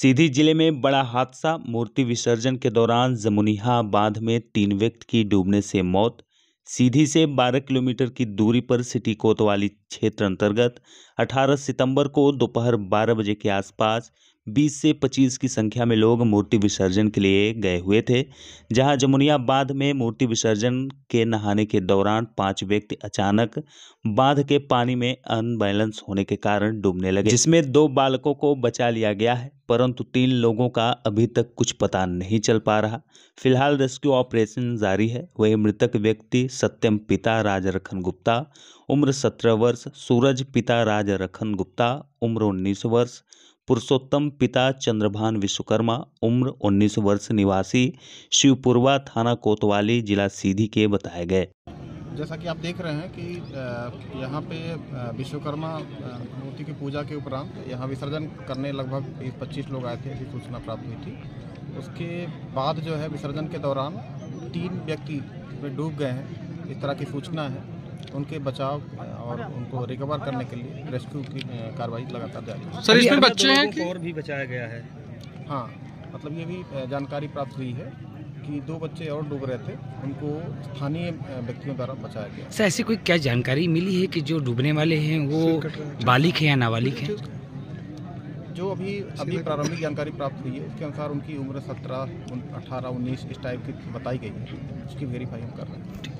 सीधी जिले में बड़ा हादसा मूर्ति विसर्जन के दौरान जमुनिहा बांध में तीन व्यक्ति की डूबने से मौत सीधी से 12 किलोमीटर की दूरी पर सिटी कोतवाली क्षेत्र अंतर्गत 18 सितंबर को दोपहर 12 बजे के आसपास बीस से पच्चीस की संख्या में लोग मूर्ति विसर्जन के लिए गए हुए थे जहां बांध में मूर्ति विसर्जन के नहाने के दौरान पांच व्यक्ति अचानक बांध के पानी में अनबैलेंस होने के कारण डूबने लगे जिसमें दो बालकों को बचा लिया गया है परंतु तीन लोगों का अभी तक कुछ पता नहीं चल पा रहा फिलहाल रेस्क्यू ऑपरेशन जारी है वही मृतक व्यक्ति सत्यम पिता राजरखन गुप्ता उम्र सत्रह वर्ष सूरज पिता राजरखन गुप्ता उम्र उन्नीस वर्ष पुरुषोत्तम पिता चंद्रभान विश्वकर्मा उम्र 19 वर्ष निवासी शिवपुरवा थाना कोतवाली जिला सीधी के बताए गए जैसा कि आप देख रहे हैं कि यहाँ पे विश्वकर्मा मूर्ति की पूजा के उपरांत यहाँ विसर्जन करने लगभग बीस पच्चीस लोग आए थे ऐसी सूचना प्राप्त हुई थी उसके बाद जो है विसर्जन के दौरान तीन व्यक्ति में डूब गए हैं इस तरह की सूचना है उनके बचाव और उनको रिकवर करने के लिए रेस्क्यू की कार्रवाई लगातार जारी सर इसमें बच्चे हैं कि और भी बचाया गया है हाँ मतलब ये भी जानकारी प्राप्त हुई है कि दो बच्चे और डूब रहे थे उनको स्थानीय व्यक्तियों द्वारा बचाया गया सर ऐसी कोई क्या जानकारी मिली है कि जो डूबने वाले हैं वो बालिक है या नाबालिग है जो अभी अभी प्रारंभिक जानकारी प्राप्त हुई है उसके अनुसार उनकी उम्र सत्रह अठारह उन्नीस इस टाइप की बताई गई है उसकी वेरीफाई हम कर रहे हैं